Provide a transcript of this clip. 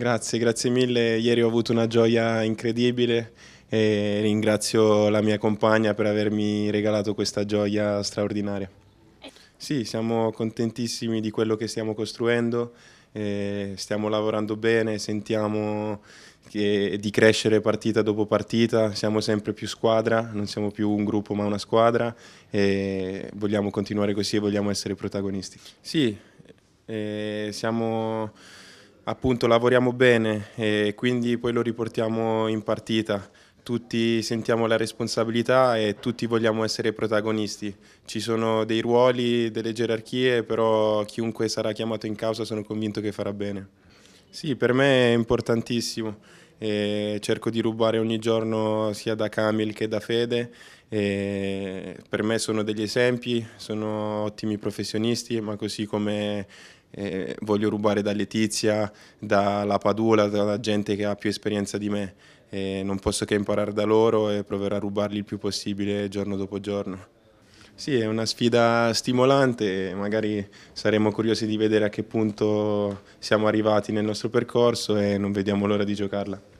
Grazie, grazie mille. Ieri ho avuto una gioia incredibile e ringrazio la mia compagna per avermi regalato questa gioia straordinaria. Sì, siamo contentissimi di quello che stiamo costruendo, eh, stiamo lavorando bene, sentiamo che, di crescere partita dopo partita, siamo sempre più squadra, non siamo più un gruppo ma una squadra e vogliamo continuare così e vogliamo essere protagonisti. Sì, eh, siamo appunto lavoriamo bene e quindi poi lo riportiamo in partita. Tutti sentiamo la responsabilità e tutti vogliamo essere protagonisti. Ci sono dei ruoli, delle gerarchie, però chiunque sarà chiamato in causa sono convinto che farà bene. Sì, per me è importantissimo e cerco di rubare ogni giorno sia da Camil che da Fede. E per me sono degli esempi, sono ottimi professionisti, ma così come eh, voglio rubare da Letizia, dalla Padula, dalla gente che ha più esperienza di me. E non posso che imparare da loro e proverò a rubarli il più possibile giorno dopo giorno. Sì, è una sfida stimolante, magari saremo curiosi di vedere a che punto siamo arrivati nel nostro percorso e non vediamo l'ora di giocarla.